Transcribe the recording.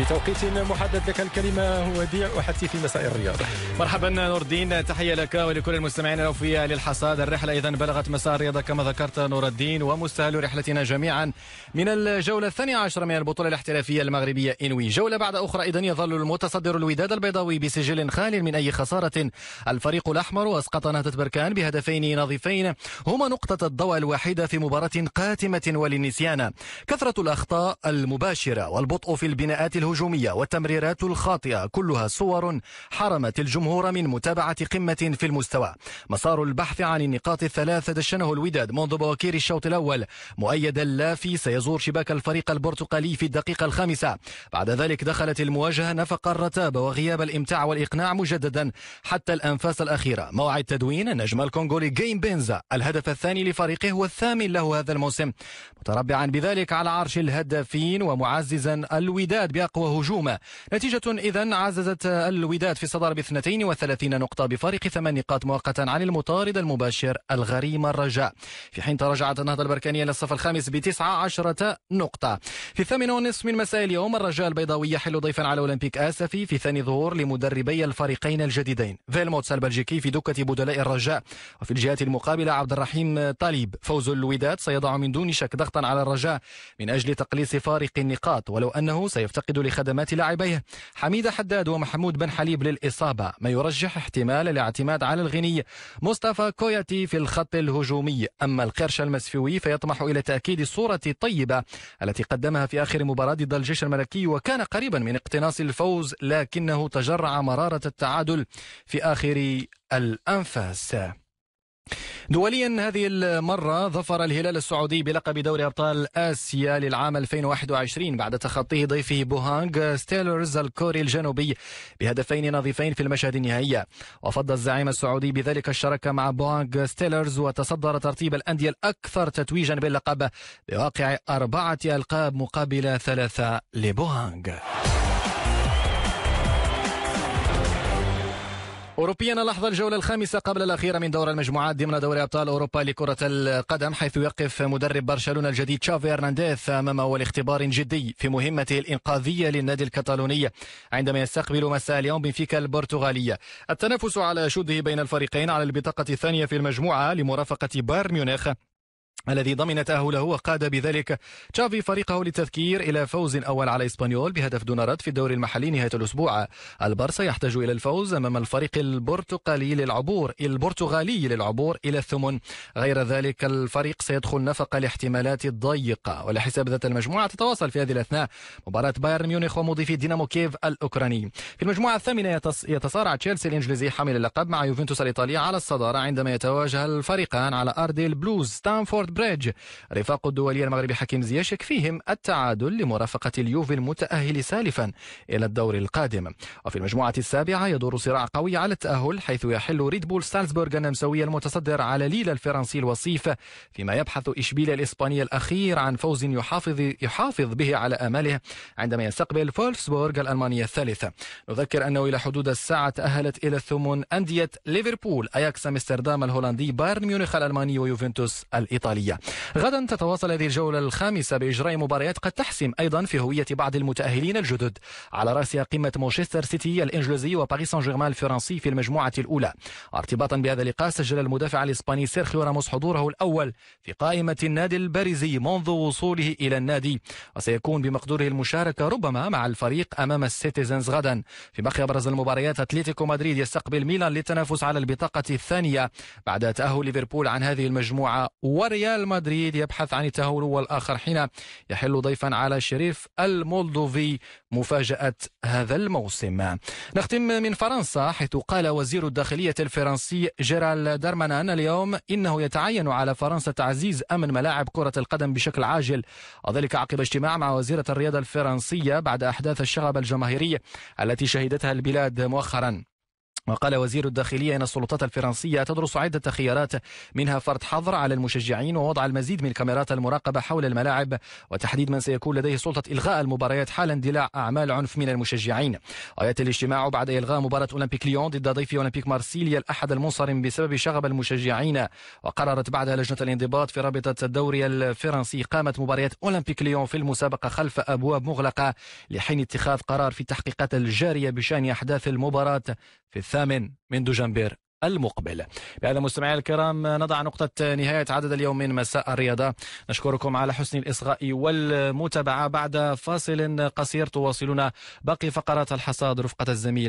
في توقيت محدد لك الكلمة هو وديع وحتي في مساء الرياض مرحبا نور الدين تحية لك ولكل المستمعين الأوفياء للحصاد الرحلة إذا بلغت مساء الرياضة كما ذكرت نور الدين ومستهل رحلتنا جميعا من الجولة الثانية عشر من البطولة الاحترافية المغربية إنوي جولة بعد أخرى إذا يظل المتصدر الوداد البيضاوي بسجل خال من أي خسارة الفريق الأحمر أسقط نهضة بركان بهدفين نظيفين هما نقطة الضوء الوحيدة في مباراة قاتمة وللنسيان كثرة الأخطاء المباشرة والبطء في البناءات الهجومية الهجومية والتمريرات الخاطئة كلها صور حرمت الجمهور من متابعة قمة في المستوى مسار البحث عن النقاط الثلاث دشنه الوداد منذ بواكير الشوط الأول مؤيدا لافي سيزور شباك الفريق البرتقالي في الدقيقة الخامسة بعد ذلك دخلت المواجهة نفق الرتابة وغياب الإمتاع والإقناع مجددا حتى الأنفاس الأخيرة موعد تدوين النجم الكونغولي جيم بينزا الهدف الثاني لفريقه والثامن له هذا الموسم متربعا بذلك على عرش الهدافين ومعززا الوداد بأقوى وهجوما نتيجة إذا عززت الوداد في الصدارة ب 32 نقطة بفارق ثمان نقاط مؤقتا عن المطارد المباشر الغريم الرجاء في حين تراجعت النهضة البركانية إلى الصف الخامس بتسعة عشرة نقطة في الثامن والنصف من مساء اليوم الرجاء البيضاوي يحل ضيفا على أولمبيك آسفي في ثاني ظهور لمدربي الفريقين الجديدين فيلموتس البلجيكي في دكة بدلاء الرجاء وفي الجهة المقابلة عبد الرحيم طالب فوز الوداد سيضع من دون شك ضغطا على الرجاء من أجل تقليص فارق النقاط ولو أنه سيفتقد لخدمات لاعبيه حميد حداد ومحمود بن حليب للإصابة ما يرجح احتمال الاعتماد على الغيني مصطفى كوياتي في الخط الهجومي أما القرش المسفوي فيطمح إلى تأكيد الصورة الطيبة التي قدمها في آخر مباراة ضد الجيش الملكي وكان قريبا من اقتناص الفوز لكنه تجرع مرارة التعادل في آخر الأنفاس دوليا هذه المرة ظفر الهلال السعودي بلقب دوري أبطال آسيا للعام 2021 بعد تخطيه ضيفه بوهانغ ستيلرز الكوري الجنوبي بهدفين نظيفين في المشهد النهائي وفض الزعيم السعودي بذلك الشراكة مع بوهانغ ستيلرز وتصدر ترتيب الأندية الأكثر تتويجا باللقب بواقع أربعة ألقاب مقابل ثلاثة لبوهانغ أوروبيا لحظة الجولة الخامسة قبل الأخيرة من دور المجموعات ضمن دوري أبطال أوروبا لكرة القدم حيث يقف مدرب برشلونة الجديد تشافي هرنانديز أمام أول اختبار جدي في مهمته الإنقاذية للنادي الكتالوني عندما يستقبل مساء اليوم بنفيكا البرتغالية التنافس على شده بين الفريقين على البطاقة الثانية في المجموعة لمرافقة بايرن ميونخ الذي ضمن تأهله وقاد بذلك تشافي فريقه للتذكير إلى فوز أول على إسبانيول بهدف دون رد في الدوري المحلي نهاية الأسبوع البرسا يحتاج إلى الفوز أمام الفريق البرتقالي للعبور البرتغالي للعبور إلى الثمن غير ذلك الفريق سيدخل نفق الاحتمالات الضيقة ولحساب حساب ذات المجموعة تتواصل في هذه الأثناء مباراة بايرن ميونخ ومضيفي دينامو كيف الأوكراني في المجموعة الثامنة يتصارع تشيلسي الإنجليزي حامل اللقب مع يوفنتوس الإيطالية على الصدارة عندما يتواجه الفريقان على أرض البلوز ستانفورد بريدج رفاق الدولي المغربي حكيم زياش يكفيهم التعادل لمرافقة اليوفي المتأهل سالفا إلى الدور القادم وفي المجموعة السابعة يدور صراع قوي على التأهل حيث يحل ريد بول سالزبورغ النمساوي المتصدر على ليلا الفرنسي الوصيف فيما يبحث إشبيليا الإسباني الأخير عن فوز يحافظ يحافظ به على آماله عندما يستقبل فولفسبورغ الألمانية الثالثة نذكر أنه إلى حدود الساعة تأهلت إلى الثمن أندية ليفربول أياكس أمستردام الهولندي بايرن ميونخ الألماني ويوفنتوس الإيطالي الإيطالية غدا تتواصل هذه الجولة الخامسة بإجراء مباريات قد تحسم أيضا في هوية بعض المتأهلين الجدد على رأسها قمة مانشستر سيتي الإنجليزي وباريس سان جيرمان الفرنسي في المجموعة الأولى ارتباطا بهذا اللقاء سجل المدافع الإسباني سيرخيو راموس حضوره الأول في قائمة النادي البارزي منذ وصوله إلى النادي وسيكون بمقدوره المشاركة ربما مع الفريق أمام السيتيزنز غدا في بقي أبرز المباريات أتلتيكو مدريد يستقبل ميلان للتنافس على البطاقة الثانية بعد تأهل ليفربول عن هذه المجموعة وريال ريال مدريد يبحث عن التهول والآخر حين يحل ضيفا على شريف المولدوفي مفاجأة هذا الموسم نختم من فرنسا حيث قال وزير الداخلية الفرنسي جيرال دارمانان اليوم إنه يتعين على فرنسا تعزيز أمن ملاعب كرة القدم بشكل عاجل وذلك عقب اجتماع مع وزيرة الرياضة الفرنسية بعد أحداث الشغب الجماهيري التي شهدتها البلاد مؤخراً وقال وزير الداخلية أن السلطات الفرنسية تدرس عدة خيارات منها فرض حظر على المشجعين ووضع المزيد من كاميرات المراقبة حول الملاعب وتحديد من سيكون لديه سلطة إلغاء المباريات حال اندلاع أعمال عنف من المشجعين ويأتي الاجتماع بعد إلغاء مباراة أولمبيك ليون ضد ضيف أولمبيك مارسيليا الأحد المنصرم بسبب شغب المشجعين وقررت بعدها لجنة الانضباط في رابطة الدوري الفرنسي قامت مباريات أولمبيك ليون في المسابقة خلف أبواب مغلقة لحين اتخاذ قرار في التحقيقات الجارية بشأن أحداث المباراة في الثامن من دجنبر المقبل بهذا مستمعي الكرام نضع نقطة نهاية عدد اليوم من مساء الرياضة نشكركم على حسن الإصغاء والمتابعة بعد فاصل قصير تواصلنا باقي فقرات الحصاد رفقة الزميل